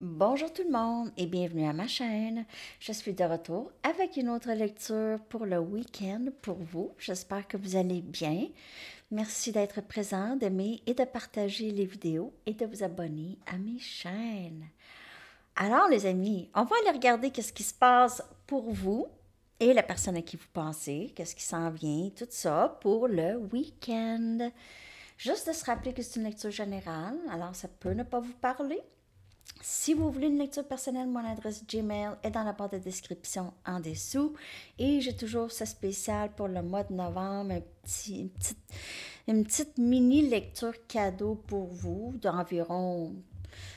Bonjour tout le monde et bienvenue à ma chaîne. Je suis de retour avec une autre lecture pour le week-end pour vous. J'espère que vous allez bien. Merci d'être présent, d'aimer et de partager les vidéos et de vous abonner à mes chaînes. Alors les amis, on va aller regarder qu'est-ce qui se passe pour vous et la personne à qui vous pensez, qu'est-ce qui s'en vient, tout ça pour le week-end. Juste de se rappeler que c'est une lecture générale, alors ça peut ne pas vous parler, si vous voulez une lecture personnelle, mon adresse Gmail est dans la barre de description en dessous. Et j'ai toujours ce spécial pour le mois de novembre, un petit, une petite, mini lecture cadeau pour vous d'environ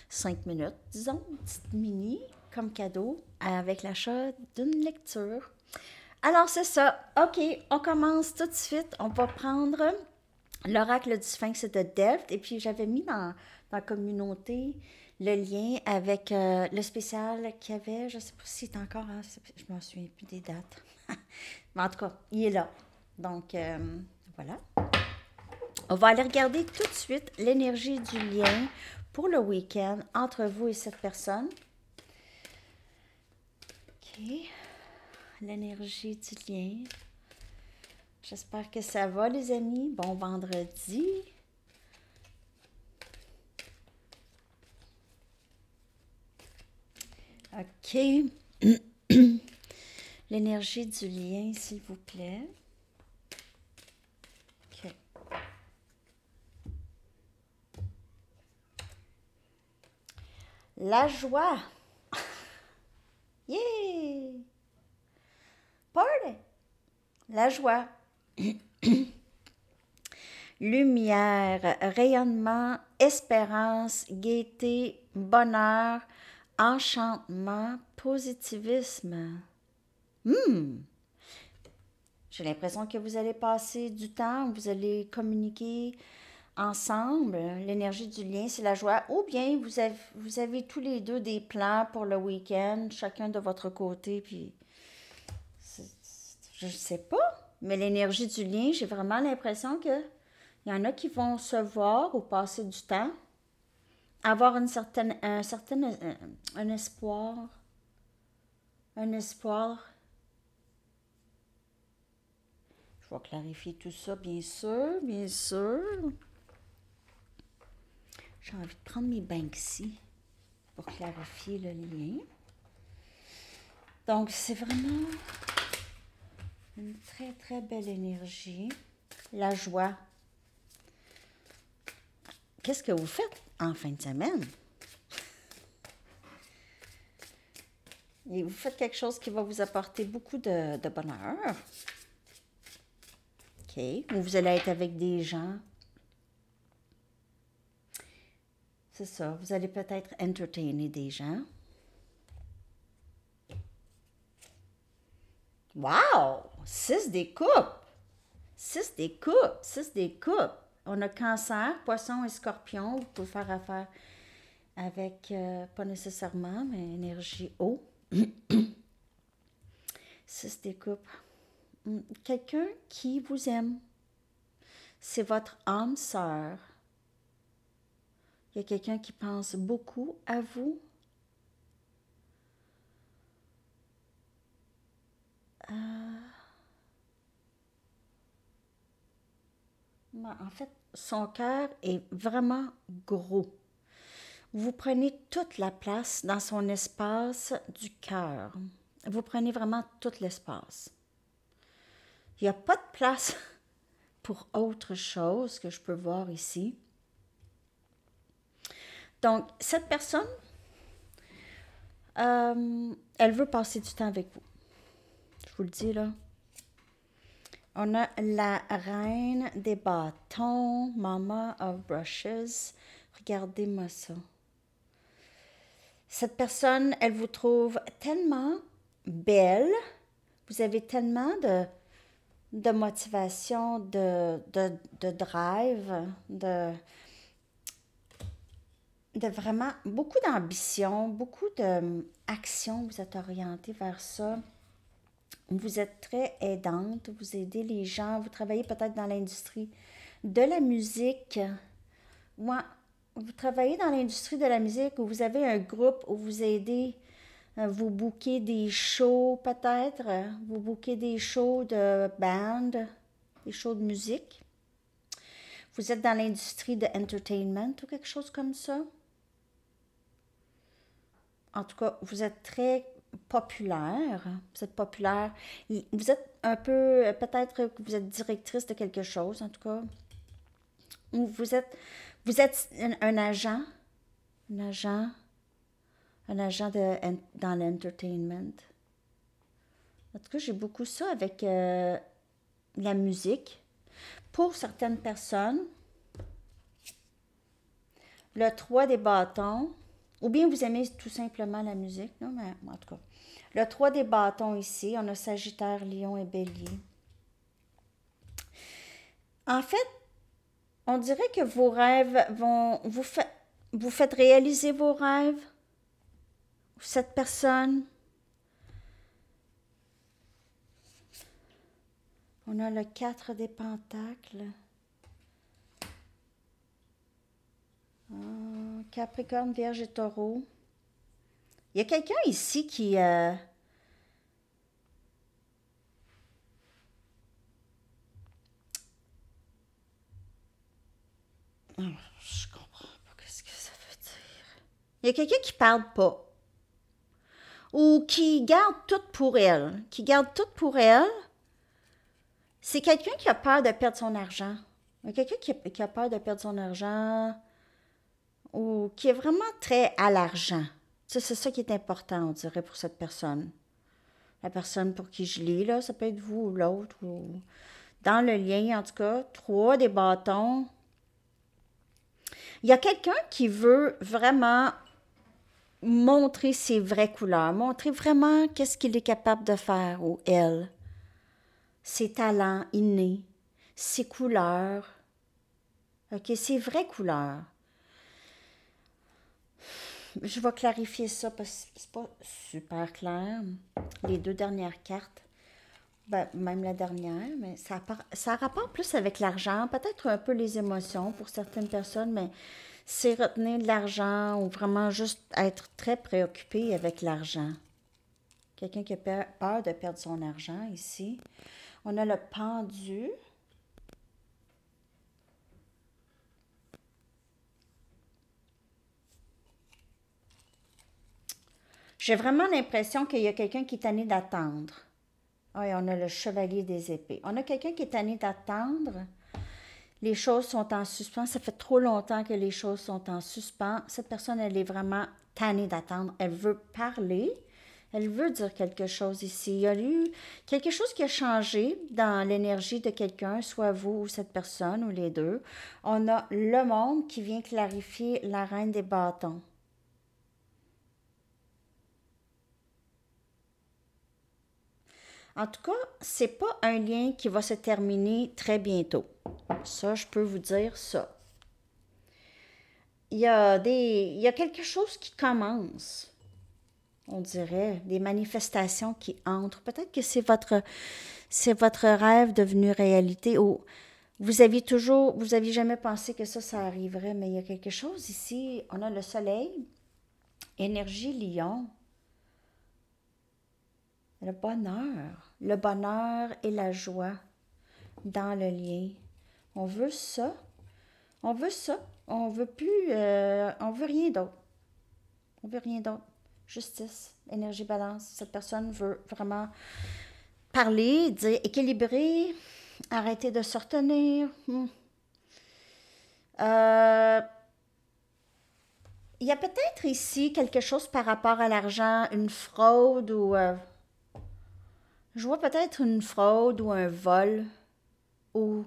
5 minutes, disons, une petite mini comme cadeau avec l'achat d'une lecture. Alors c'est ça. OK, on commence tout de suite. On va prendre l'oracle du sphinx de Delft. Et puis j'avais mis dans la communauté le lien avec euh, le spécial qu'il y avait. Je ne sais pas si c'est encore, Je hein, je m'en souviens plus des dates. Mais en tout cas, il est là. Donc, euh, voilà. On va aller regarder tout de suite l'énergie du lien pour le week-end entre vous et cette personne. OK. L'énergie du lien. J'espère que ça va, les amis. Bon vendredi. OK. L'énergie du lien, s'il vous plaît. La joie. yeah! Party! La joie. Lumière, rayonnement, espérance, gaieté, bonheur, enchantement, positivisme. Hmm. J'ai l'impression que vous allez passer du temps, vous allez communiquer ensemble. L'énergie du lien, c'est la joie. Ou bien vous avez, vous avez tous les deux des plans pour le week-end, chacun de votre côté, puis je ne sais pas, mais l'énergie du lien, j'ai vraiment l'impression que y en a qui vont se voir ou passer du temps avoir une certaine, un certain euh, un, espoir, un espoir. Je vais clarifier tout ça, bien sûr, bien sûr. J'ai envie de prendre mes ici. pour clarifier le lien. Donc, c'est vraiment une très, très belle énergie. La joie. Qu'est-ce que vous faites? en fin de semaine. Et vous faites quelque chose qui va vous apporter beaucoup de, bonheur. OK. vous allez être avec des gens. C'est ça. Vous allez peut-être entertainer des gens. Wow! Six des coupes! 6 des coupes! 6 des coupes! on a cancer, poisson et scorpion. Vous pouvez faire affaire avec, euh, pas nécessairement, mais énergie eau. Ça se découpe. Hmm. Quelqu'un qui vous aime. C'est votre âme sœur. Il y a quelqu'un qui pense beaucoup à vous. Euh, En fait, son cœur est vraiment gros. Vous prenez toute la place dans son espace du cœur. Vous prenez vraiment tout l'espace. Il n'y a pas de place pour autre chose que je peux voir ici. Donc, cette personne, euh, elle veut passer du temps avec vous. Je vous le dis là, on a la reine des bâtons, Mama of Brushes. Regardez-moi ça. Cette personne, elle vous trouve tellement belle. Vous avez tellement de, motivation, de, de drive, de, de vraiment beaucoup d'ambition, beaucoup d'action. Hum, vous êtes orienté vers ça. Vous êtes très aidante, vous aidez les gens, vous travaillez peut-être dans l'industrie de la musique. Moi, vous travaillez dans l'industrie de la musique où vous avez un groupe où vous aidez, euh, vous bouquez des shows peut-être, vous bouquez des shows de band, des shows de musique. Vous êtes dans l'industrie de entertainment ou quelque chose comme ça. En tout cas, vous êtes très populaire. Vous êtes populaire. Vous êtes un peu, peut-être que vous êtes directrice de quelque chose, en tout cas. Ou vous êtes, vous êtes un, agent, un agent, un agent de, dans l'entertainment. En tout cas, j'ai beaucoup ça avec euh, la musique. Pour certaines personnes, le 3 des bâtons, ou bien vous aimez tout simplement la musique. Non, mais en tout cas. Le 3 des bâtons ici, on a Sagittaire, Lion et Bélier. En fait, on dirait que vos rêves vont vous, vous faites réaliser vos rêves. Cette personne. On a le 4 des pentacles. Ah, Capricorne, Vierge et Taureau. Il y a quelqu'un ici qui... Euh, ah, je comprends pas ce que ça veut dire. Il y a quelqu'un qui parle pas. Ou qui garde tout pour elle. Qui garde tout pour elle. C'est quelqu'un qui a peur de perdre son argent. Il y a quelqu'un qui a peur de perdre son argent ou qui est vraiment très à l'argent. c'est ça qui est important, on dirait, pour cette personne. La personne pour qui je lis, là, ça peut être vous ou l'autre. Ou... Dans le lien, en tout cas, trois des bâtons. Il y a quelqu'un qui veut vraiment montrer ses vraies couleurs, montrer vraiment qu'est-ce qu'il est capable de faire ou elle, ses talents innés, ses couleurs, ses vraies couleurs je vais clarifier ça parce que c'est pas super clair. Les deux dernières cartes, ben, même la dernière, mais ça, rapport ça rapporte plus avec l'argent, peut-être un peu les émotions pour certaines personnes, mais c'est retenir de l'argent ou vraiment juste être très préoccupé avec l'argent. Quelqu'un qui a peur de perdre son argent ici. On a le pendu. J'ai vraiment l'impression qu'il y a quelqu'un qui est tanné d'attendre. Oui, on a le chevalier des épées. On a quelqu'un qui est tanné d'attendre. Les choses sont en suspens. Ça fait trop longtemps que les choses sont en suspens. Cette personne, elle est vraiment tannée d'attendre. Elle veut parler. Elle veut dire quelque chose ici. Il y a eu quelque chose qui a changé dans l'énergie de quelqu'un, soit vous ou cette personne ou les deux. On a le monde qui vient clarifier la reine des bâtons. En tout cas, c'est pas un lien qui va se terminer très bientôt. Ça, je peux vous dire ça. Il y a, des, il y quelque chose qui commence, on dirait, des manifestations qui entrent. Peut-être que c'est votre, c'est votre rêve devenu réalité ou vous aviez toujours, vous aviez jamais pensé que ça, ça arriverait, mais il y a quelque chose ici. On a le soleil, énergie lion, le bonheur, le bonheur et la joie dans le lien. On veut ça. On veut ça. On veut plus. Euh, on veut rien d'autre. On veut rien d'autre. Justice, énergie, balance. Cette personne veut vraiment parler, dire équilibrer, arrêter de se retenir. Hmm. Euh, il y a peut-être ici quelque chose par rapport à l'argent, une fraude ou euh, je vois peut-être une fraude ou un vol. Ou,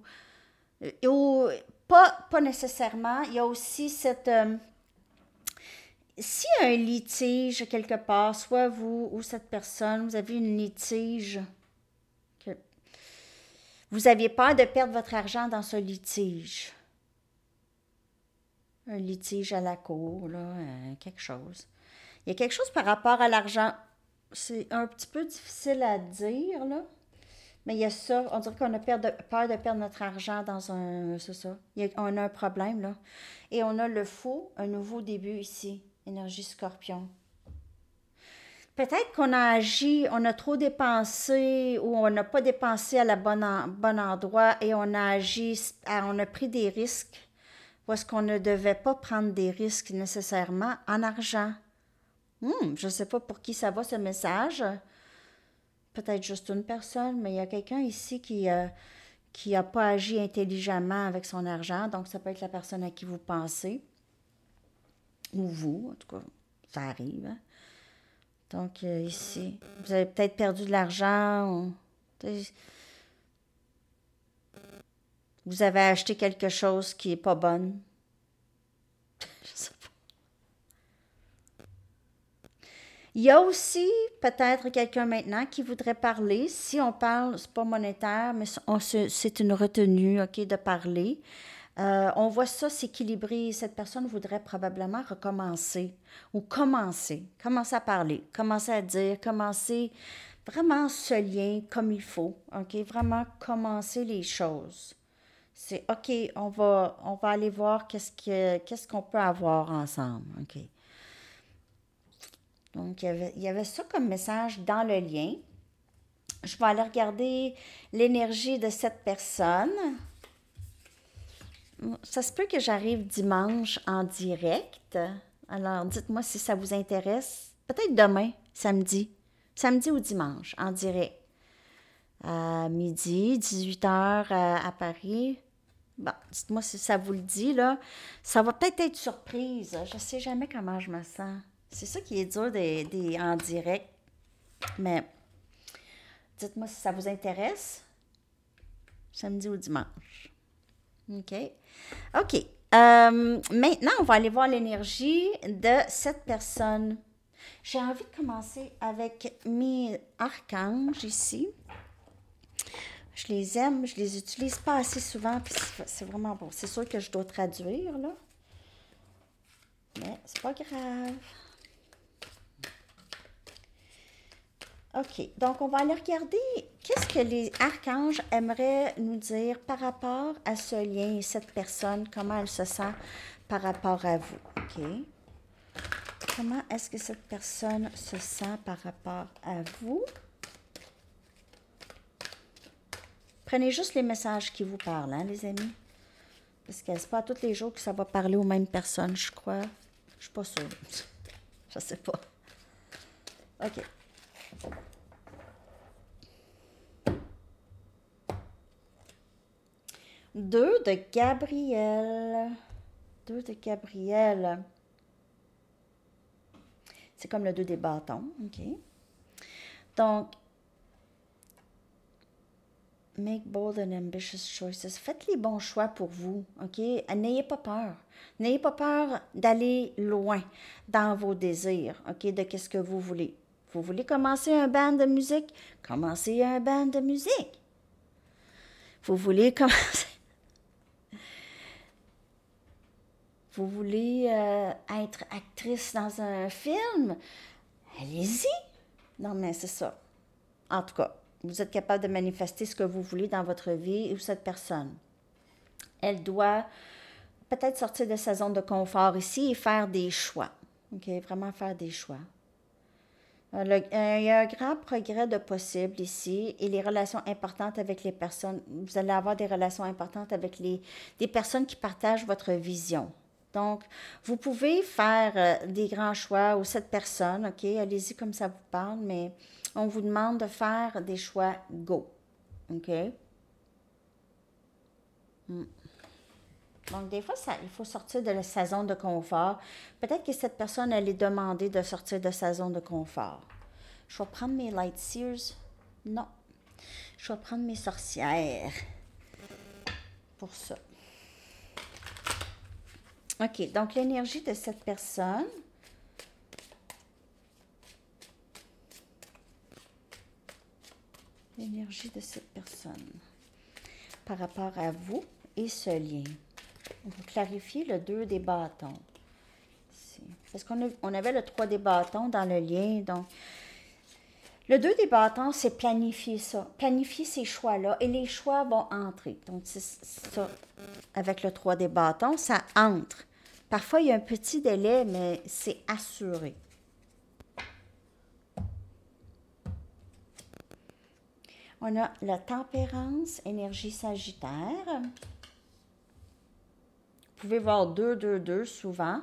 pas, pas nécessairement. Il y a aussi cette. Euh, si un litige quelque part, soit vous ou cette personne, vous avez une litige, vous aviez peur de perdre votre argent dans ce litige. Un litige à la cour, là, euh, quelque chose. Il y a quelque chose par rapport à l'argent c'est un petit peu difficile à dire, là. Mais il y a ça, on dirait qu'on a peur de, peur de perdre notre argent dans un... C'est ça. on a un problème, là. Et on a le faux, un nouveau début ici, énergie scorpion. Peut-être qu'on a agi, on a trop dépensé ou on n'a pas dépensé à la bonne bon endroit et on a agi, on a pris des risques parce qu'on ne devait pas prendre des risques nécessairement en argent. Hmm, je ne sais pas pour qui ça va ce message. Peut-être juste une personne, mais il y a quelqu'un ici qui n'a euh, pas agi intelligemment avec son argent, donc ça peut être la personne à qui vous pensez, ou vous, en tout cas, ça arrive. Hein. Donc euh, ici, vous avez peut-être perdu de l'argent, vous avez acheté quelque chose qui n'est pas bonne. Il y a aussi peut-être quelqu'un maintenant qui voudrait parler. Si on parle, c'est pas monétaire, mais c'est une retenue, OK, de parler. Euh, on voit ça s'équilibrer. Cette personne voudrait probablement recommencer ou commencer, commencer à parler, commencer à dire, commencer vraiment ce lien comme il faut, OK? Vraiment commencer les choses. C'est OK, on va, on va aller voir qu'est-ce qu'on peut avoir ensemble, OK? Donc, il y, avait, ça comme message dans le lien. Je vais aller regarder l'énergie de cette personne. Ça se peut que j'arrive dimanche en direct. Alors, dites-moi si ça vous intéresse. Peut-être demain, samedi. Samedi ou dimanche, en direct. À midi, 18h euh, à, à Paris. Bon, dites-moi si ça vous le dit, là. Ça va peut-être être surprise. Je ne sais jamais comment je me sens. C'est ça qui est dur des, des en direct. Mais dites-moi si ça vous intéresse. Samedi ou dimanche. OK. OK. Euh, maintenant, on va aller voir l'énergie de cette personne. J'ai envie de commencer avec mes archanges ici. Je les aime, je les utilise pas assez souvent, c'est vraiment bon. C'est sûr que je dois traduire, là. Mais c'est pas grave. OK. Donc, on va aller regarder qu'est-ce que les archanges aimeraient nous dire par rapport à ce lien, et cette personne, comment elle se sent par rapport à vous. OK. Comment est-ce que cette personne se sent par rapport à vous? Prenez juste les messages qui vous parlent, hein, les amis. Parce que c'est pas tous les jours que ça va parler aux mêmes personnes, je crois. Je suis pas sûre. Je ne sais pas. OK. Deux de Gabriel. Deux de Gabriel. C'est comme le deux des bâtons. OK. Donc, make bold and ambitious choices. Faites les bons choix pour vous. OK? N'ayez pas peur. N'ayez pas peur d'aller loin dans vos désirs. OK? De qu'est-ce que vous voulez. Vous voulez commencer un band de musique? Commencez un band de musique. Vous voulez commencer Vous voulez euh, être actrice dans un film? Allez-y! Non, mais c'est ça. En tout cas, vous êtes capable de manifester ce que vous voulez dans votre vie ou cette personne. Elle doit peut-être sortir de sa zone de confort ici et faire des choix. OK, vraiment faire des choix. Euh, euh, il y a un grand progrès de possible ici et les relations importantes avec les personnes. Vous allez avoir des relations importantes avec les, des personnes qui partagent votre vision. Donc, vous pouvez faire euh, des grands choix ou cette personne, OK? Allez-y comme ça vous parle, mais on vous demande de faire des choix go, OK? Hmm. Donc, des fois, ça, il faut sortir de sa zone de confort. Peut-être que cette personne elle est demandée de sortir de sa zone de confort. Je vais prendre mes light sears. Non. Je vais prendre mes sorcières pour ça. OK, donc l'énergie de cette personne. L'énergie de cette personne par rapport à vous et ce lien. va clarifier le 2 des bâtons. Parce qu'on on avait le 3 des bâtons dans le lien, donc le 2 des bâtons, c'est planifier ça, planifier ces choix-là, et les choix vont entrer. Donc, c'est ça. Avec le 3 des bâtons, ça entre. Parfois, il y a un petit délai, mais c'est assuré. On a la tempérance, énergie sagittaire. Vous pouvez voir 2, 2, 2 souvent.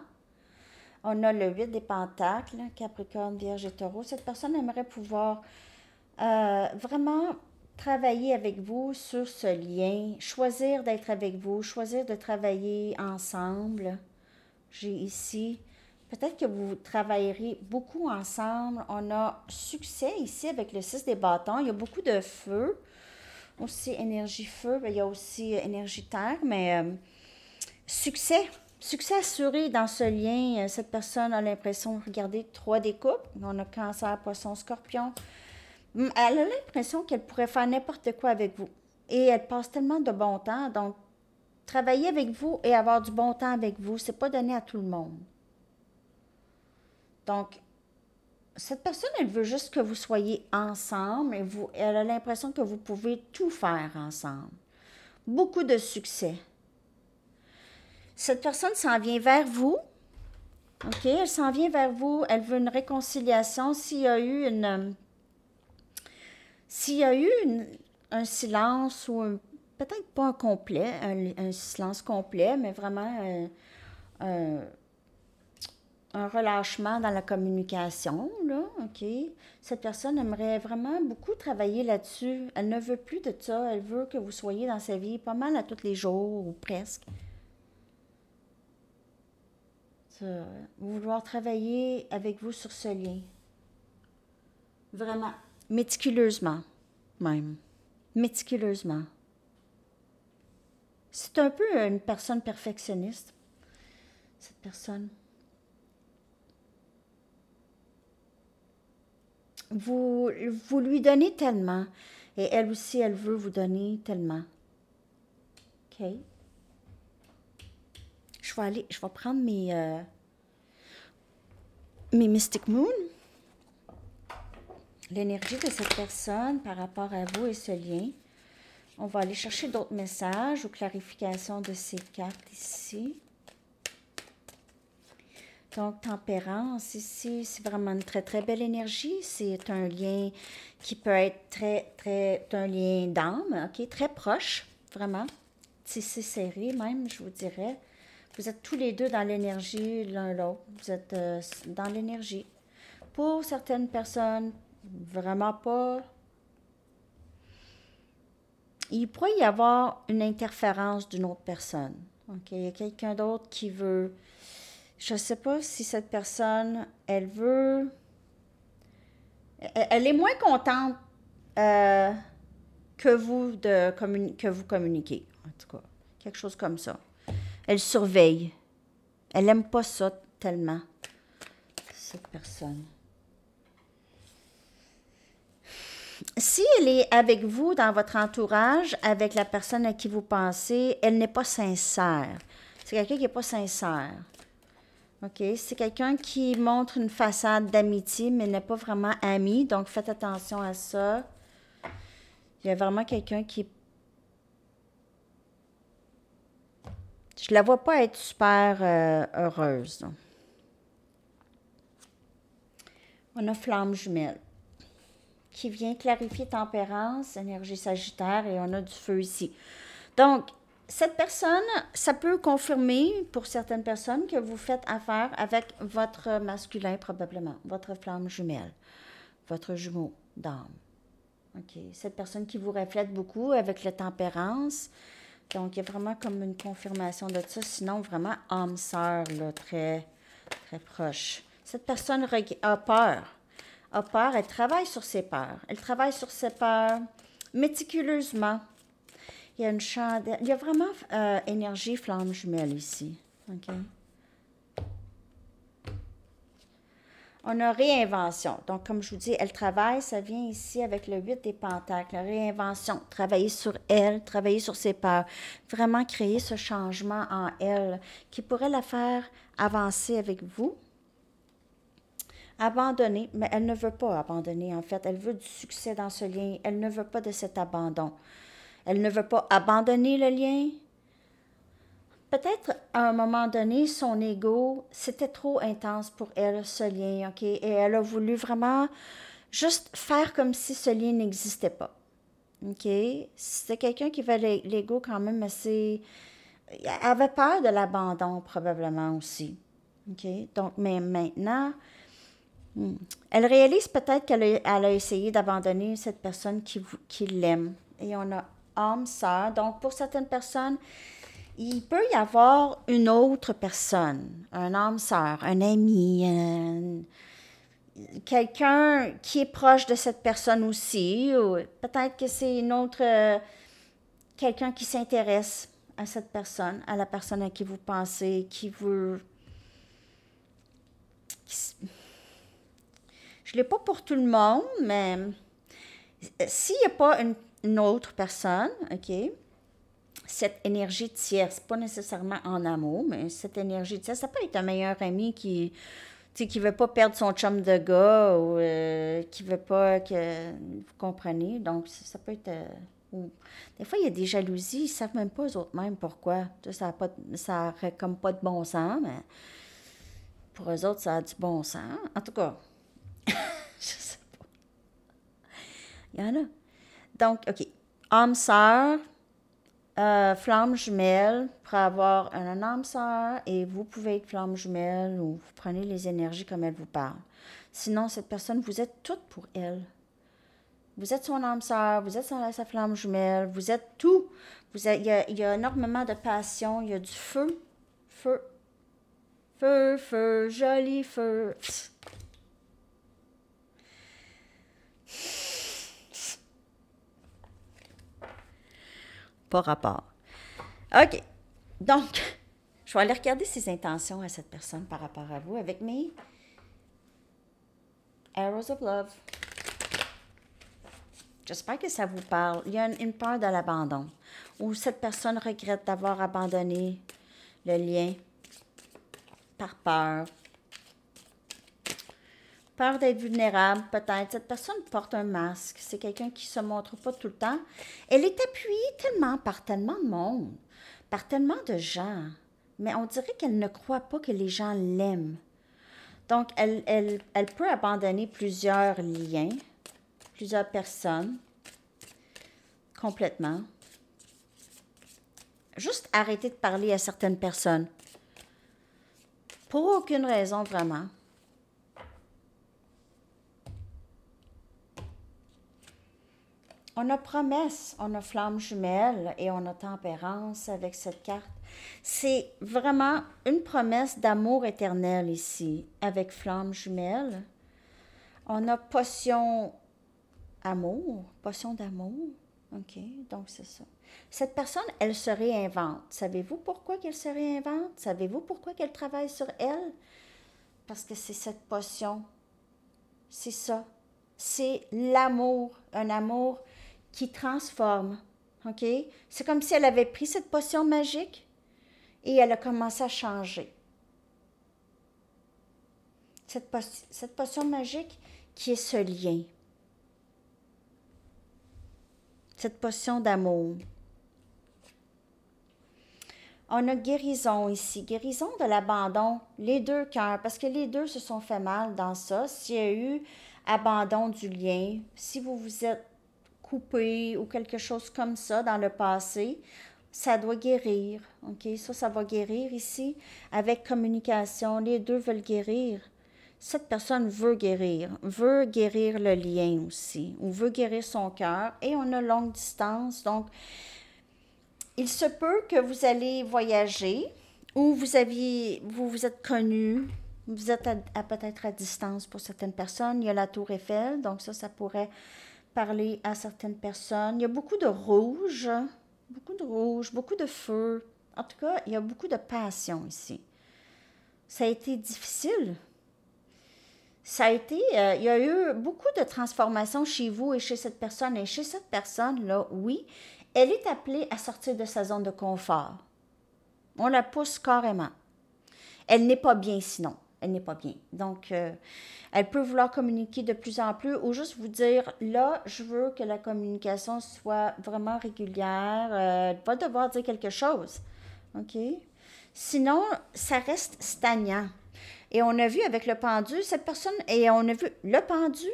On a le 8 des Pentacles, Capricorne, Vierge et Taureau. Cette personne aimerait pouvoir euh, vraiment travailler avec vous sur ce lien, choisir d'être avec vous, choisir de travailler ensemble. J'ai ici, peut-être que vous travaillerez beaucoup ensemble. On a succès ici avec le 6 des bâtons. Il y a beaucoup de feu, aussi énergie feu, il y a aussi énergie terre, mais euh, succès Succès assuré dans ce lien, euh, cette personne a l'impression, regardez, trois découpes. on a cancer, poisson, scorpion. Hmm, elle a l'impression qu'elle pourrait faire n'importe quoi avec vous. Et elle passe tellement de bon temps, donc travailler avec vous et avoir du bon temps avec vous, c'est pas donné à tout le monde. Donc, cette personne, elle veut juste que vous soyez ensemble et vous, elle a l'impression que vous pouvez tout faire ensemble. Beaucoup de succès, cette personne s'en vient vers vous. OK? Elle s'en vient vers vous. Elle veut une réconciliation. S'il y a eu une. Euh, s'il y a eu un silence ou un, peut-être pas un complet, un, silence complet, mais vraiment un relâchement dans la communication, là, OK? Cette personne aimerait vraiment beaucoup travailler là-dessus. Elle ne veut plus de ça. Elle veut que vous soyez dans sa vie pas mal à tous les jours ou presque. Euh, vouloir travailler avec vous sur ce lien. Vraiment. Méticuleusement, même. Méticuleusement. C'est un peu une personne perfectionniste, cette personne. Vous, vous lui donnez tellement et elle aussi, elle veut vous donner tellement. OK? je vais je vais prendre mes, euh, mes Mystic Moon. L'énergie de cette personne par rapport à vous et ce lien. On va aller chercher d'autres messages ou clarifications de ces cartes ici. Donc, tempérance ici, c'est vraiment une très, très belle énergie. C'est un lien qui peut être très, très, un lien d'âme, OK? Très proche, vraiment. Tissé serré même, je vous dirais. Vous êtes tous les deux dans l'énergie l'un l'autre. Vous êtes euh, dans l'énergie. Pour certaines personnes, vraiment pas. Il pourrait y avoir une interférence d'une autre personne. Il y a quelqu'un d'autre qui veut. Je ne sais pas si cette personne, elle veut. Elle est moins contente euh, que, vous de communi... que vous communiquez, en tout cas. Quelque chose comme ça elle surveille. Elle n'aime pas ça tellement, cette personne. Si elle est avec vous, dans votre entourage, avec la personne à qui vous pensez, elle n'est pas sincère. C'est quelqu'un qui n'est pas sincère. OK? C'est quelqu'un qui montre une façade d'amitié, mais n'est pas vraiment ami. Donc, faites attention à ça. Il y a vraiment quelqu'un qui Je la vois pas être super euh, heureuse. On a flamme jumelle qui vient clarifier tempérance, énergie sagittaire et on a du feu ici. Donc, cette personne, ça peut confirmer pour certaines personnes que vous faites affaire avec votre masculin probablement, votre flamme jumelle, votre jumeau d'âme. OK. Cette personne qui vous reflète beaucoup avec la tempérance, donc, il y a vraiment comme une confirmation de ça. Sinon, vraiment, âme sœur, là, très, très proche. Cette personne a peur. A peur, elle travaille sur ses peurs. Elle travaille sur ses peurs méticuleusement. Il y a une chandelle. Il y a vraiment euh, énergie flamme jumelle ici. OK? On a réinvention. Donc, comme je vous dis, elle travaille, ça vient ici avec le 8 des pentacles. Réinvention, travailler sur elle, travailler sur ses peurs. Vraiment créer ce changement en elle qui pourrait la faire avancer avec vous. Abandonner, mais elle ne veut pas abandonner en fait. Elle veut du succès dans ce lien. Elle ne veut pas de cet abandon. Elle ne veut pas abandonner le lien, peut-être à un moment donné, son ego, c'était trop intense pour elle, ce lien, OK? Et elle a voulu vraiment juste faire comme si ce lien n'existait pas. OK? C'est quelqu'un qui avait l'ego quand même assez. Elle avait peur de l'abandon, probablement aussi. OK? Donc, mais maintenant, hmm, elle réalise peut-être qu'elle a, essayé d'abandonner cette personne qui, qui l'aime. Et on a homme, sœur. Donc, pour certaines personnes, il peut y avoir une autre personne, un homme sœur, un ami, quelqu'un qui est proche de cette personne aussi, ou peut-être que c'est une autre, quelqu'un qui s'intéresse à cette personne, à la personne à qui vous pensez, qui vous... Je ne l'ai pas pour tout le monde, mais s'il n'y a pas une autre personne, OK, cette énergie tierce, pas nécessairement en amour, mais cette énergie tierce, ça peut être un meilleur ami qui ne qui veut pas perdre son chum de gars ou euh, qui veut pas que... Vous comprenez? Donc, ça, peut être... Euh, des fois, il y a des jalousies, ils savent même pas eux-mêmes pourquoi. Ça n'a pas, ça comme pas de bon sens, mais pour eux autres, ça a du bon sens. En tout cas, je sais pas. Il y en a. Donc, OK. Homme-sœur, euh, flamme jumelle pour avoir un âme sœur et vous pouvez être flamme jumelle ou vous prenez les énergies comme elle vous parle. Sinon, cette personne, vous êtes toute pour elle. Vous êtes son âme sœur, vous êtes sa flamme jumelle, vous êtes tout. Vous il, y, a, énormément de passion, il y a du feu, feu, feu, feu, joli feu. rapport. OK. Donc, je vais aller regarder ses intentions à cette personne par rapport à vous avec mes Arrows of Love. J'espère que ça vous parle. Il y a une, peur de l'abandon ou cette personne regrette d'avoir abandonné le lien par peur, peur d'être vulnérable, peut-être. Cette personne porte un masque. C'est quelqu'un qui se montre pas tout le temps. Elle est appuyée tellement par tellement de monde, par tellement de gens. Mais on dirait qu'elle ne croit pas que les gens l'aiment. Donc, elle, elle, elle peut abandonner plusieurs liens, plusieurs personnes, complètement. Juste arrêter de parler à certaines personnes. Pour aucune raison, vraiment. on a promesse, on a flamme jumelle et on a tempérance avec cette carte. C'est vraiment une promesse d'amour éternel ici, avec flamme jumelle. On a potion amour, potion d'amour. OK, donc c'est ça. Cette personne, elle se réinvente. Savez-vous pourquoi qu'elle se réinvente? Savez-vous pourquoi qu'elle travaille sur elle? Parce que c'est cette potion. C'est ça. C'est l'amour, un amour qui transforme. OK? C'est comme si elle avait pris cette potion magique et elle a commencé à changer. Cette, cette potion magique qui est ce lien. Cette potion d'amour. On a guérison ici, guérison de l'abandon, les deux cœurs, parce que les deux se sont fait mal dans ça. S'il y a eu abandon du lien, si vous vous êtes coupé ou quelque chose comme ça dans le passé, ça doit guérir. OK? Ça, ça va guérir ici avec communication. Les deux veulent guérir. Cette personne veut guérir, veut guérir le lien aussi, ou veut guérir son cœur. Et on a longue distance. Donc, il se peut que vous allez voyager ou vous aviez, vous vous êtes connu, vous êtes peut-être à distance pour certaines personnes. Il y a la Tour Eiffel, donc ça, ça pourrait parler à certaines personnes. Il y a beaucoup de rouge, beaucoup de rouge, beaucoup de feu. En tout cas, il y a beaucoup de passion ici. Ça a été difficile. Ça a été, euh, il y a eu beaucoup de transformations chez vous et chez cette personne. Et chez cette personne-là, oui, elle est appelée à sortir de sa zone de confort. On la pousse carrément. Elle n'est pas bien sinon elle n'est pas bien. Donc, euh, elle peut vouloir communiquer de plus en plus ou juste vous dire, là, je veux que la communication soit vraiment régulière, euh, Elle va devoir dire quelque chose. OK? Sinon, ça reste stagnant. Et on a vu avec le pendu, cette personne, et on a vu le pendu,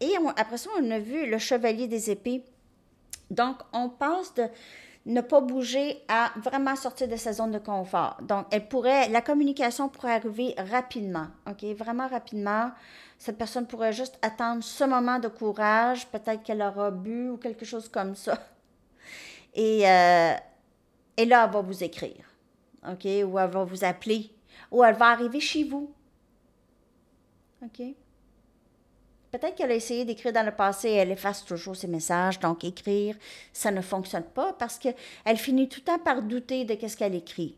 et après ça, on a vu le chevalier des épées. Donc, on passe de ne pas bouger à vraiment sortir de sa zone de confort. Donc, elle pourrait, la communication pourrait arriver rapidement, OK? Vraiment rapidement. Cette personne pourrait juste attendre ce moment de courage, peut-être qu'elle aura bu ou quelque chose comme ça. Euh, et, là, elle va vous écrire, OK? Ou elle va vous appeler, ou elle va arriver chez vous, OK? peut-être qu'elle a essayé d'écrire dans le passé, et elle efface toujours ses messages, donc écrire, ça ne fonctionne pas parce qu'elle finit tout le temps par douter de ce qu'elle écrit.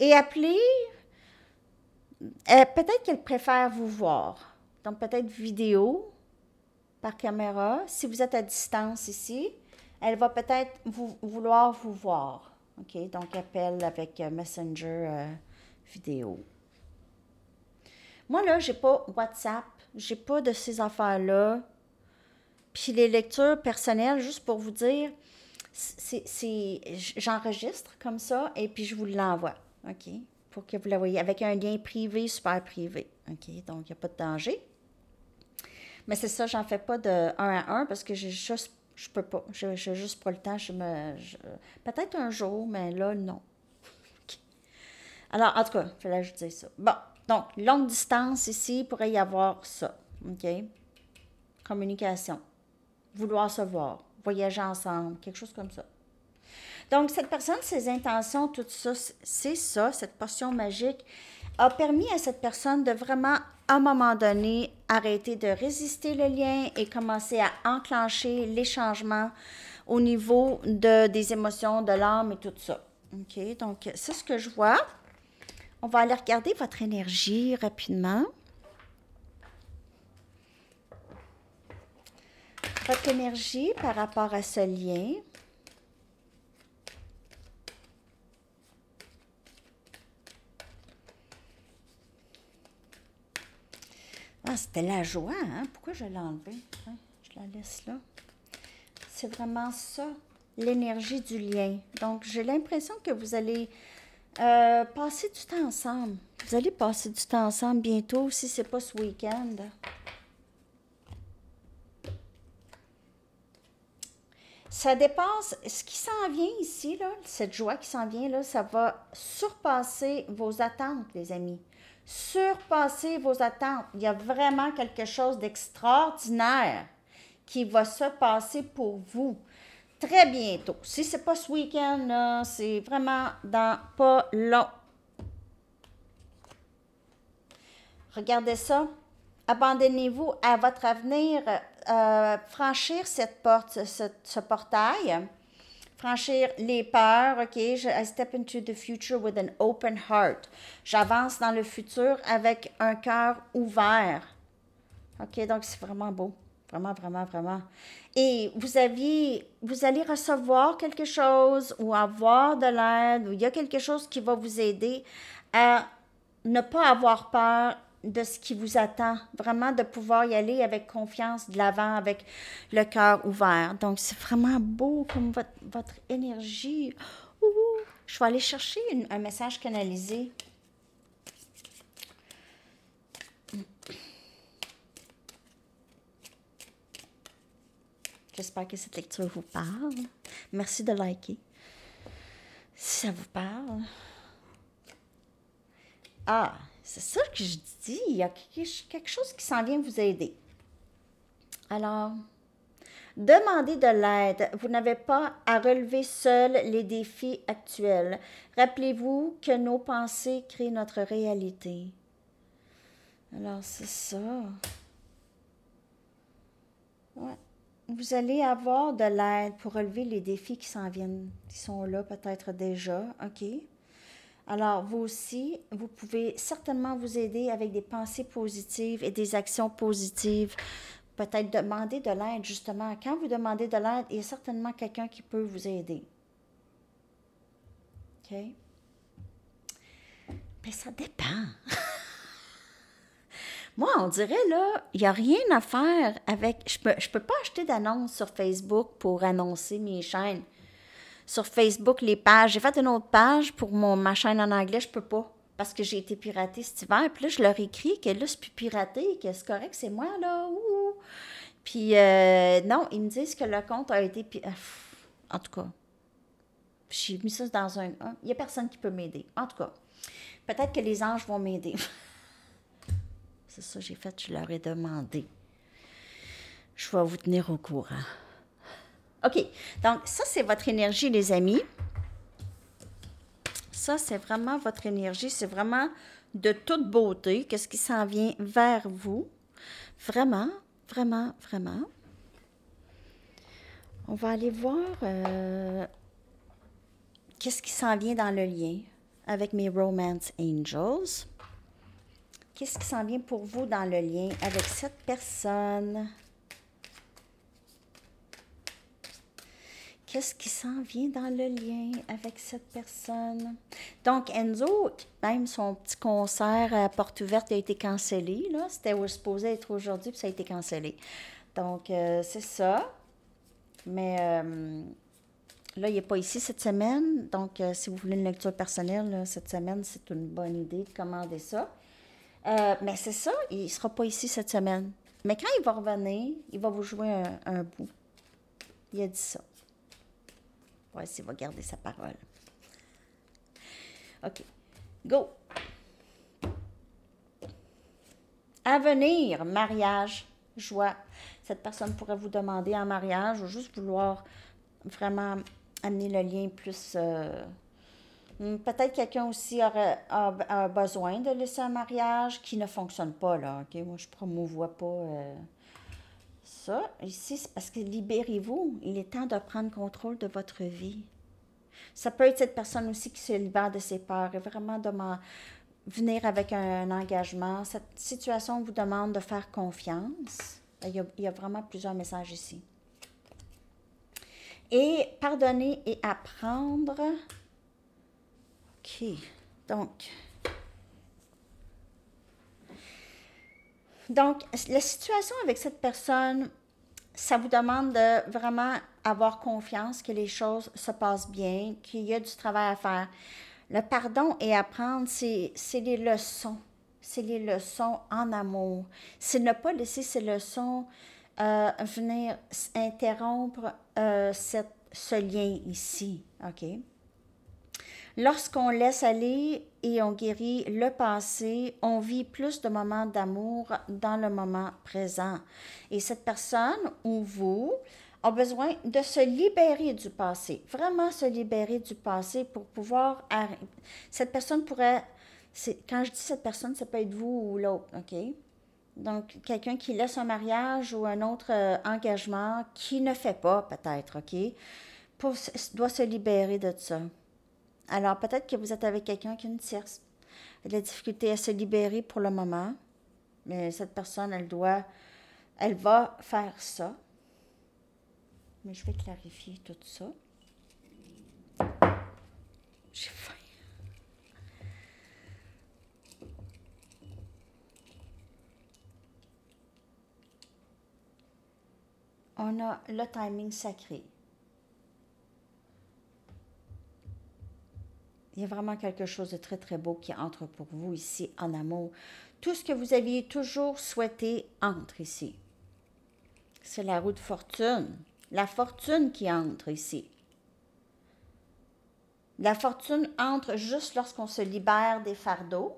Et appeler, euh, peut-être qu'elle préfère vous voir, donc peut-être vidéo par caméra. Si vous êtes à distance ici, elle va peut-être vouloir vous voir. OK, donc appel avec Messenger euh, vidéo. Moi, là, je n'ai pas WhatsApp j'ai pas de ces affaires-là. Puis les lectures personnelles, juste pour vous dire, c'est, j'enregistre comme ça et puis je vous l'envoie, OK? Pour que vous la voyez, avec un lien privé, super privé, OK? Donc, il n'y a pas de danger. Mais c'est ça, j'en fais pas de un à un parce que j'ai juste, je peux pas, Je n'ai juste pas le temps. Je me, peut-être un jour, mais là, non. OK? Alors, en tout cas, il fallait que je dise ça. Bon, donc, longue distance ici, pourrait y avoir ça. OK? Communication. Vouloir se voir. Voyager ensemble. Quelque chose comme ça. Donc, cette personne, ses intentions, tout ça, c'est ça, cette portion magique, a permis à cette personne de vraiment, à un moment donné, arrêter de résister le lien et commencer à enclencher les changements au niveau de, des émotions, de l'âme et tout ça. OK? Donc, c'est ce que je vois. On va aller regarder votre énergie rapidement. Votre énergie par rapport à ce lien. Ah, c'était la joie, hein? Pourquoi je l'ai enlevée? Hein? Je la laisse là. C'est vraiment ça, l'énergie du lien. Donc, j'ai l'impression que vous allez euh, passez du temps ensemble. Vous allez passer du temps ensemble bientôt, si ce n'est pas ce week-end. Ça dépasse ce qui s'en vient ici, là, cette joie qui s'en vient, là, ça va surpasser vos attentes, les amis. Surpasser vos attentes. Il y a vraiment quelque chose d'extraordinaire qui va se passer pour vous très bientôt. Si ce n'est pas ce week-end, c'est vraiment dans pas long. Regardez ça. Abandonnez-vous à votre avenir. Euh, franchir cette porte, ce, portail. Franchir les peurs, OK? I step into the future with an open heart. J'avance dans le futur avec un cœur ouvert. OK? Donc, c'est vraiment beau. Vraiment, vraiment, vraiment. Et vous aviez, vous allez recevoir quelque chose ou avoir de l'aide ou il y a quelque chose qui va vous aider à ne pas avoir peur de ce qui vous attend, vraiment de pouvoir y aller avec confiance, de l'avant, avec le cœur ouvert. Donc, c'est vraiment beau comme votre, votre énergie. je vais aller chercher un message canalisé. J'espère que cette lecture vous parle. Merci de liker si ça vous parle. Ah, c'est ça que je dis. Il y a quelque chose qui s'en vient vous aider. Alors, demandez de l'aide. Vous n'avez pas à relever seuls les défis actuels. Rappelez-vous que nos pensées créent notre réalité. Alors, c'est ça. Ouais vous allez avoir de l'aide pour relever les défis qui s'en viennent, qui sont là peut-être déjà, OK? Alors, vous aussi, vous pouvez certainement vous aider avec des pensées positives et des actions positives. Peut-être demander de l'aide, justement. Quand vous demandez de l'aide, il y a certainement quelqu'un qui peut vous aider. OK? Mais ben, ça dépend. Moi, on dirait, là, il n'y a rien à faire avec... Je ne peux, pas acheter d'annonce sur Facebook pour annoncer mes chaînes. Sur Facebook, les pages. J'ai fait une autre page pour mon, ma chaîne en anglais, je peux pas. Parce que j'ai été piratée cet hiver. Puis là, je leur écris que là, c'est plus piraté, que c'est correct, c'est moi, là. Puis euh, non, ils me disent que le compte a été... Euh, en tout cas, j'ai mis ça dans un... Il n'y a personne qui peut m'aider. En tout cas, peut-être que les anges vont m'aider. C'est ça, j'ai fait, je leur ai demandé. Je vais vous tenir au courant. OK. Donc, ça, c'est votre énergie, les amis. Ça, c'est vraiment votre énergie. C'est vraiment de toute beauté. Qu'est-ce qui s'en vient vers vous? Vraiment, vraiment, vraiment. On va aller voir euh, qu'est-ce qui s'en vient dans le lien avec mes Romance Angels. Qu'est-ce qui s'en vient pour vous dans le lien avec cette personne? Qu'est-ce qui s'en vient dans le lien avec cette personne? Donc, Enzo, même son petit concert à porte ouverte a été cancellé. C'était où supposé être aujourd'hui, puis ça a été cancellé. Donc, euh, c'est ça. Mais euh, là, il n'est pas ici cette semaine. Donc, euh, si vous voulez une lecture personnelle cette semaine, c'est une bonne idée de commander ça. Euh, mais c'est ça, il ne sera pas ici cette semaine. Mais quand il va revenir, il va vous jouer un, bout. Il a dit ça. Ouais, s'il va garder sa parole. OK. Go! À venir, mariage, joie. Cette personne pourrait vous demander en mariage ou juste vouloir vraiment amener le lien plus... Euh, Hmm, peut-être quelqu'un aussi aurait, besoin de laisser un mariage qui ne fonctionne pas, là. OK? Moi, je ne promouvois pas euh, ça. Ici, c'est parce que libérez-vous. Il est temps de prendre contrôle de votre vie. Ça peut être cette personne aussi qui se libère de ses peurs et vraiment de venir avec un, engagement. Cette situation vous demande de faire confiance. il y a vraiment plusieurs messages ici. Et pardonner et apprendre. OK. Donc, donc, la situation avec cette personne, ça vous demande de vraiment avoir confiance que les choses se passent bien, qu'il y a du travail à faire. Le pardon et apprendre, c'est les leçons. C'est les leçons en amour. C'est ne pas laisser ces leçons euh, venir interrompre euh, ce lien ici. OK? Lorsqu'on laisse aller et on guérit le passé, on vit plus de moments d'amour dans le moment présent. Et cette personne ou vous a besoin de se libérer du passé, vraiment se libérer du passé pour pouvoir... Cette personne pourrait... Quand je dis cette personne, ça peut être vous ou l'autre, OK? Donc, quelqu'un qui laisse un mariage ou un autre euh, engagement qui ne fait pas, peut-être, OK, doit se libérer de ça. Alors peut-être que vous êtes avec quelqu'un qui a une tierce, de la difficulté à se libérer pour le moment, mais cette personne, elle doit, elle va faire ça. Mais je vais clarifier tout ça. J'ai faim. On a le timing sacré. Il y a vraiment quelque chose de très, très beau qui entre pour vous ici en amour. Tout ce que vous aviez toujours souhaité entre ici. C'est la roue de fortune. La fortune qui entre ici. La fortune entre juste lorsqu'on se libère des fardeaux,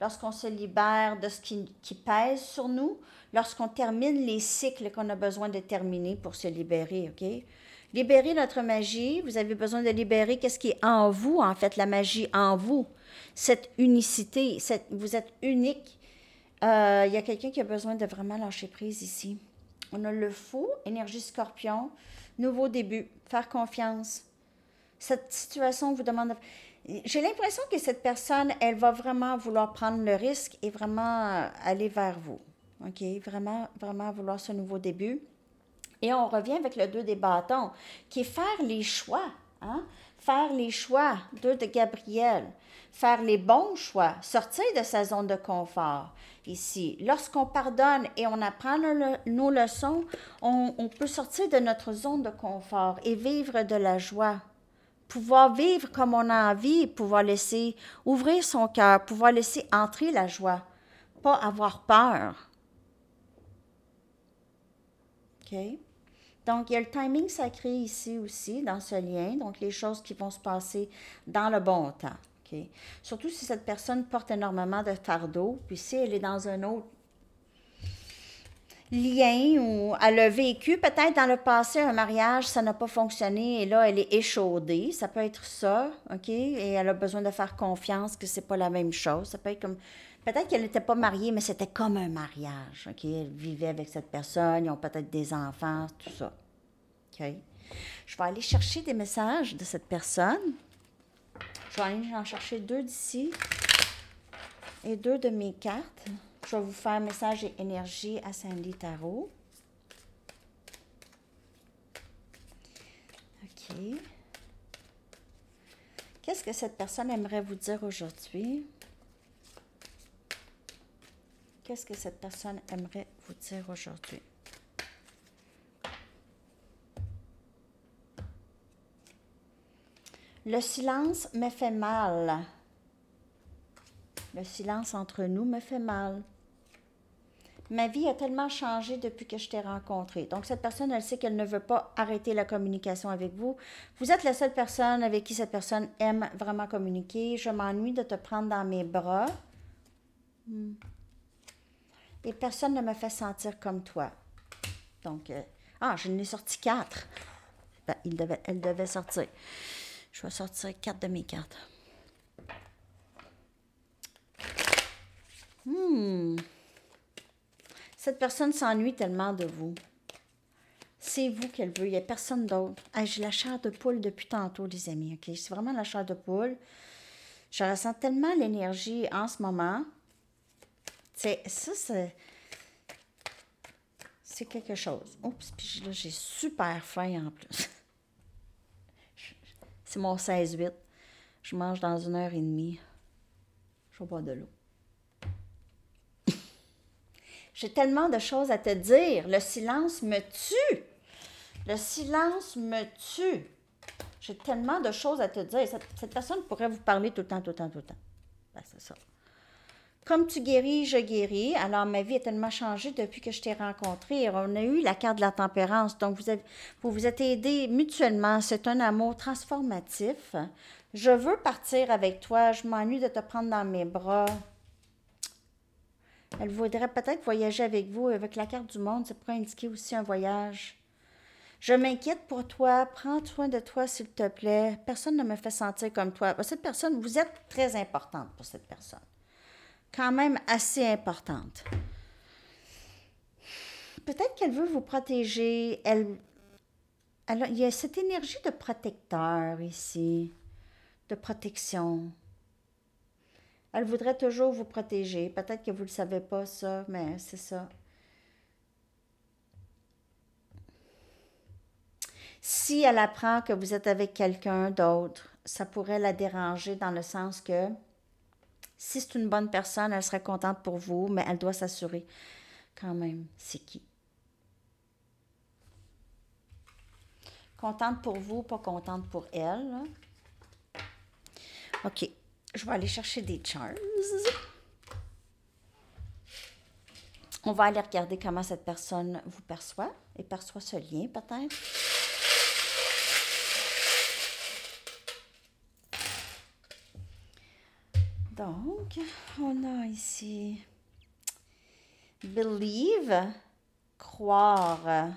lorsqu'on se libère de ce qui, pèse sur nous, lorsqu'on termine les cycles qu'on a besoin de terminer pour se libérer, OK? Libérez notre magie. Vous avez besoin de libérer qu'est-ce qui est en vous, en fait, la magie en vous. Cette unicité, vous êtes unique. Euh, il y a quelqu'un qui a besoin de vraiment lâcher prise ici. On a le fou, énergie scorpion, nouveau début, faire confiance. Cette situation vous demande... J'ai l'impression que cette personne, elle va vraiment vouloir prendre le risque et vraiment euh, aller vers vous. OK? Vraiment, vraiment vouloir ce nouveau début. Et on revient avec le 2 des bâtons, qui est faire les choix. Hein? Faire les choix, 2 de Gabriel. Faire les bons choix, sortir de sa zone de confort. Ici, lorsqu'on pardonne et on apprend nos leçons, on, on peut sortir de notre zone de confort et vivre de la joie pouvoir vivre comme on a envie, pouvoir laisser ouvrir son cœur, pouvoir laisser entrer la joie, pas avoir peur. OK? Donc, il y a le timing sacré ici aussi, dans ce lien. Donc, les choses qui vont se passer dans le bon temps. Surtout si cette personne porte énormément de fardeau, puis si elle est dans un autre lien ou elle a vécu peut-être dans le passé un mariage, ça n'a pas fonctionné et là, elle est échaudée. Ça peut être ça, OK? Et elle a besoin de faire confiance que ce n'est pas la même chose. Ça peut être comme Peut-être qu'elle n'était pas mariée, mais c'était comme un mariage. Elle vivait avec cette personne, ils ont peut-être des enfants, tout ça. OK? Je vais aller chercher des messages de cette personne. Je vais aller en chercher deux d'ici et deux de mes cartes. Je vais vous faire message et énergie à Sandy Tarot. OK. Qu'est-ce que cette personne aimerait vous dire aujourd'hui? Qu'est-ce que cette personne aimerait vous dire aujourd'hui? Le silence me fait mal. Le silence entre nous me fait mal. Ma vie a tellement changé depuis que je t'ai rencontré. Donc, cette personne, elle sait qu'elle ne veut pas arrêter la communication avec vous. Vous êtes la seule personne avec qui cette personne aime vraiment communiquer. Je m'ennuie de te prendre dans mes bras. Hmm et personne ne me fait sentir comme toi. Donc, euh, ah, je n'ai sorti quatre. Ben, elle devait sortir. Je vais sortir quatre de mes cartes. Hmm. Cette personne s'ennuie tellement de vous. C'est vous qu'elle veut, il n'y a personne d'autre. J'ai la chair de poule depuis tantôt, les amis. ok C'est vraiment la chair de poule. Je ressens tellement l'énergie en ce moment. C'est ça, c'est. quelque chose. Oups, puis là, j'ai super faim en plus. c'est mon 16-8. Je mange dans une heure et demie. Je vais boire de l'eau. j'ai tellement de choses à te dire. Le silence me tue. Le silence me tue. J'ai tellement de choses à te dire. Cette, personne pourrait vous parler tout le temps, tout le temps, tout le temps. Ben, c'est ça. Comme tu guéris, je guéris. Alors, ma vie a tellement changé depuis que je t'ai rencontré. On a eu la carte de la tempérance. Donc, vous vous, vous êtes aidés mutuellement. C'est un amour transformatif. Je veux partir avec toi. Je m'ennuie de te prendre dans mes bras. Elle voudrait peut-être voyager avec vous. Avec la carte du monde, ça pourrait indiquer aussi un voyage. Je m'inquiète pour toi. Prends soin de toi, s'il te plaît. Personne ne me fait sentir comme toi. Cette personne, vous êtes très importante pour cette personne quand même assez importante. Peut-être qu'elle veut vous protéger. Elle, il y a cette énergie de protecteur ici, de protection. Elle voudrait toujours vous protéger. Peut-être que vous ne le savez pas, ça, mais c'est ça. Si elle apprend que vous êtes avec quelqu'un d'autre, ça pourrait la déranger dans le sens que si c'est une bonne personne, elle serait contente pour vous, mais elle doit s'assurer quand même, c'est qui. Contente pour vous, pas contente pour elle. Hein? OK, je vais aller chercher des charms. On va aller regarder comment cette personne vous perçoit et perçoit ce lien peut-être. Donc, on a ici believe, croire.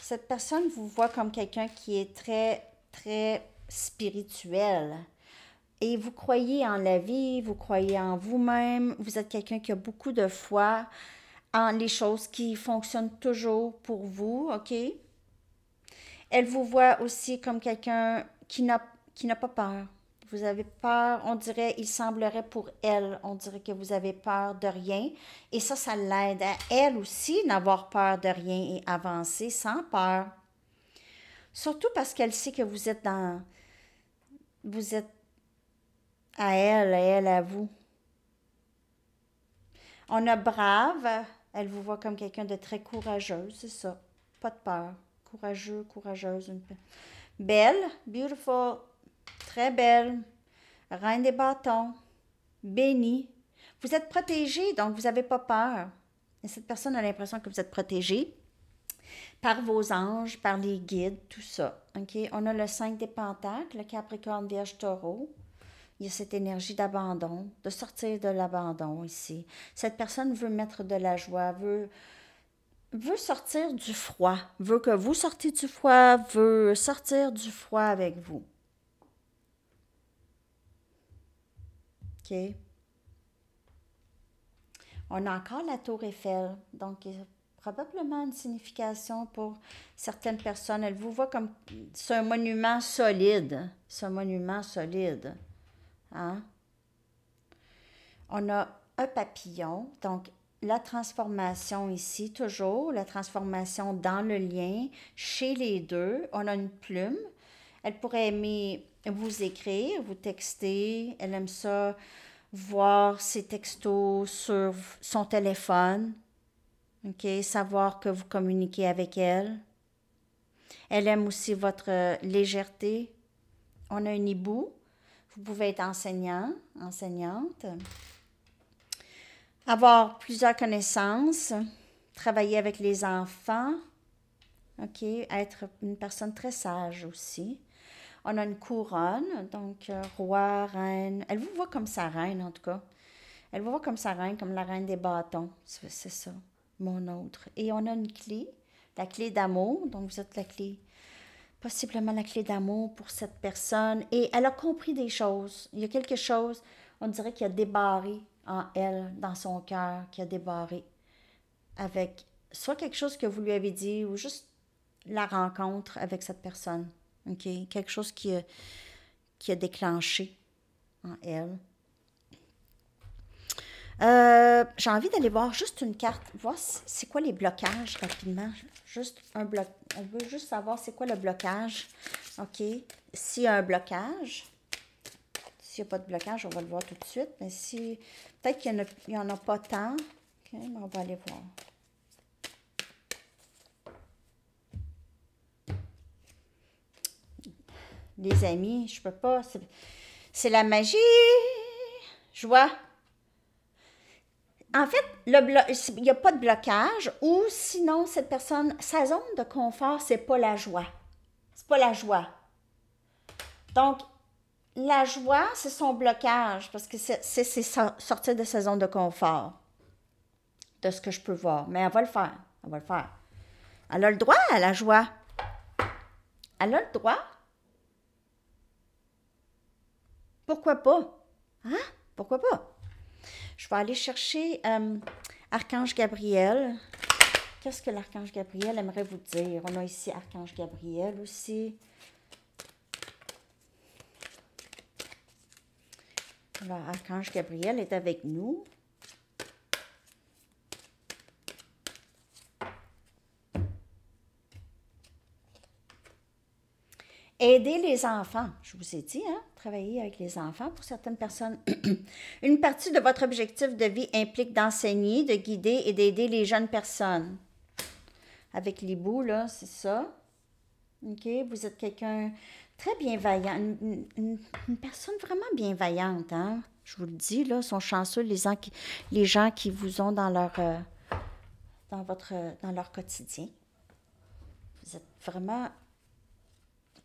Cette personne vous voit comme quelqu'un qui est très, très spirituel. Et vous croyez en la vie, vous croyez en vous-même, vous êtes quelqu'un qui a beaucoup de foi en les choses qui fonctionnent toujours pour vous, OK? Elle vous voit aussi comme quelqu'un qui n'a pas peur, vous avez peur, on dirait, il semblerait pour elle, on dirait que vous avez peur de rien. Et ça, ça l'aide à elle aussi n'avoir peur de rien et avancer sans peur. Surtout parce qu'elle sait que vous êtes dans... Vous êtes à elle, à elle, à vous. On a brave, elle vous voit comme quelqu'un de très courageux, c'est ça. Pas de peur. Courageux, courageuse. Une... Belle, beautiful, très belle, reine des bâtons, bénie. Vous êtes protégé, donc vous n'avez pas peur. Et cette personne a l'impression que vous êtes protégée par vos anges, par les guides, tout ça. OK? On a le 5 des Pentacles, le Capricorne, Vierge, Taureau. Il y a cette énergie d'abandon, de sortir de l'abandon ici. Cette personne veut mettre de la joie, veut, veut sortir du froid, veut que vous sortiez du froid, veut sortir du froid avec vous. On a encore la tour Eiffel, donc il probablement une signification pour certaines personnes. Elle vous voit comme c'est un monument solide. C'est un monument solide. Hein. On a un papillon, donc la transformation ici, toujours, la transformation dans le lien, chez les deux. On a une plume. Elle pourrait aimer vous écrire, vous texter. Elle aime ça voir ses textos sur son téléphone. savoir que vous communiquez avec elle. Elle aime aussi votre euh, légèreté. On a un hibou. Vous pouvez être enseignant, enseignante. Avoir plusieurs connaissances. Travailler avec les enfants. OK, être une personne très sage aussi. On a une couronne, donc euh, roi, reine. Elle vous voit comme sa reine, en tout cas. Elle vous voit comme sa reine, comme la reine des bâtons. C'est ça, mon autre. Et on a une clé, la clé d'amour. Donc, vous êtes la clé, possiblement la clé d'amour pour cette personne. Et elle a compris des choses. Il y a quelque chose, on dirait qu'il a débarré en elle, dans son cœur, qui a débarré avec soit quelque chose que vous lui avez dit ou juste la rencontre avec cette personne. OK? Quelque chose qui a, déclenché en elle. Euh, j'ai envie d'aller voir juste une carte, voir c'est quoi les blocages rapidement. Juste un bloc. On veut juste savoir c'est quoi le blocage. OK. S'il y a un blocage, s'il n'y a pas de blocage, on va le voir tout de suite. Mais si. Peut-être qu'il n'y en, a pas tant. OK, mais on va aller voir. les amis. Je peux pas. C'est la magie. Joie. En fait, il n'y a pas de blocage ou sinon, cette personne, sa zone de confort, c'est pas la joie. C'est pas la joie. Donc, la joie, c'est son blocage parce que c'est sortir de sa zone de confort, de ce que je peux voir. Mais elle va le faire. Elle va le faire. Elle a le droit à la joie. Elle a le droit Pourquoi pas? Hein? Pourquoi pas? Je vais aller chercher euh, Archange Gabriel. Qu'est-ce que l'Archange Gabriel aimerait vous dire? On a ici Archange Gabriel aussi. Alors, Archange Gabriel est avec nous. Aider les enfants. Je vous ai dit, hein, travailler avec les enfants pour certaines personnes. Une partie de votre objectif de vie implique d'enseigner, de guider et d'aider les jeunes personnes. Avec les là, c'est ça. OK? Vous êtes quelqu'un très bienveillant, une, une, personne vraiment bienveillante, hein? Je vous le dis, là, sont chanceux les gens qui, vous ont dans leur, euh, dans, votre, dans leur quotidien. Vous êtes vraiment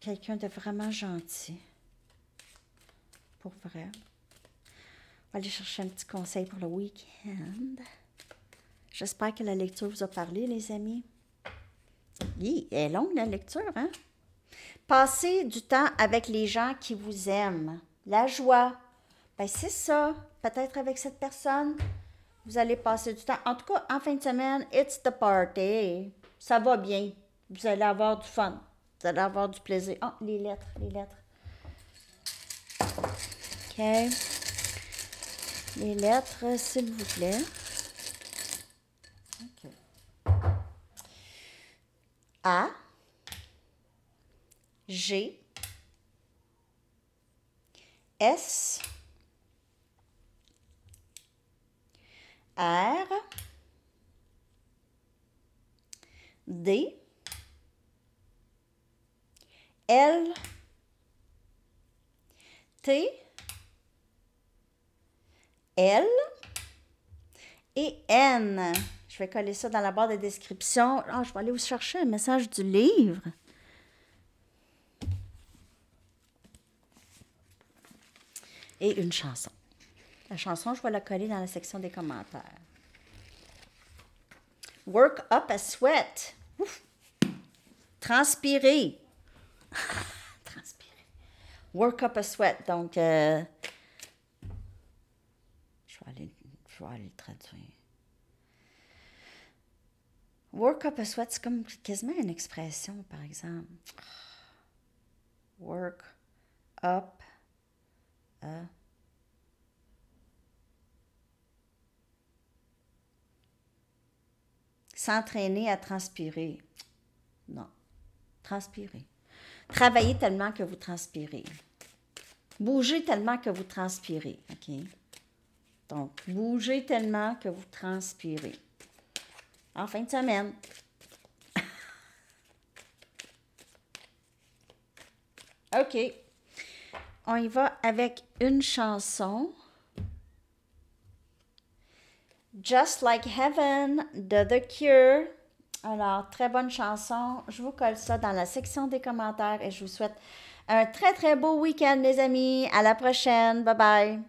Quelqu'un de vraiment gentil. Pour vrai. On va aller chercher un petit conseil pour le week-end. J'espère que la lecture vous a parlé, les amis. Oui, elle est longue, la lecture, hein? Passez du temps avec les gens qui vous aiment. La joie. Ben, c'est ça. Peut-être avec cette personne, vous allez passer du temps. En tout cas, en fin de semaine, it's the party. Ça va bien. Vous allez avoir du fun. Vous allez avoir du plaisir. oh, les lettres, les lettres. OK. Les lettres, s'il vous plaît. OK. A. G. S. R. D. L T L et N. Je vais coller ça dans la barre de description. Ah, je vais aller vous chercher un message du livre. Et une chanson. La chanson, je vais la coller dans la section des commentaires. Work up a sweat. Transpirer. Transpirer. Work up a sweat. Donc, euh, je, vais aller, traduire. Work up a sweat, c'est comme quasiment une expression, par exemple. Work up a S'entraîner à transpirer. Non. Transpirer. Travaillez tellement que vous transpirez. Bougez tellement que vous transpirez. OK? Donc, bougez tellement que vous transpirez. En fin de semaine. OK. On y va avec une chanson. Just Like Heaven de The Cure. Alors, très bonne chanson. Je vous colle ça dans la section des commentaires et je vous souhaite un très, très beau week-end, les amis. À la prochaine. Bye bye.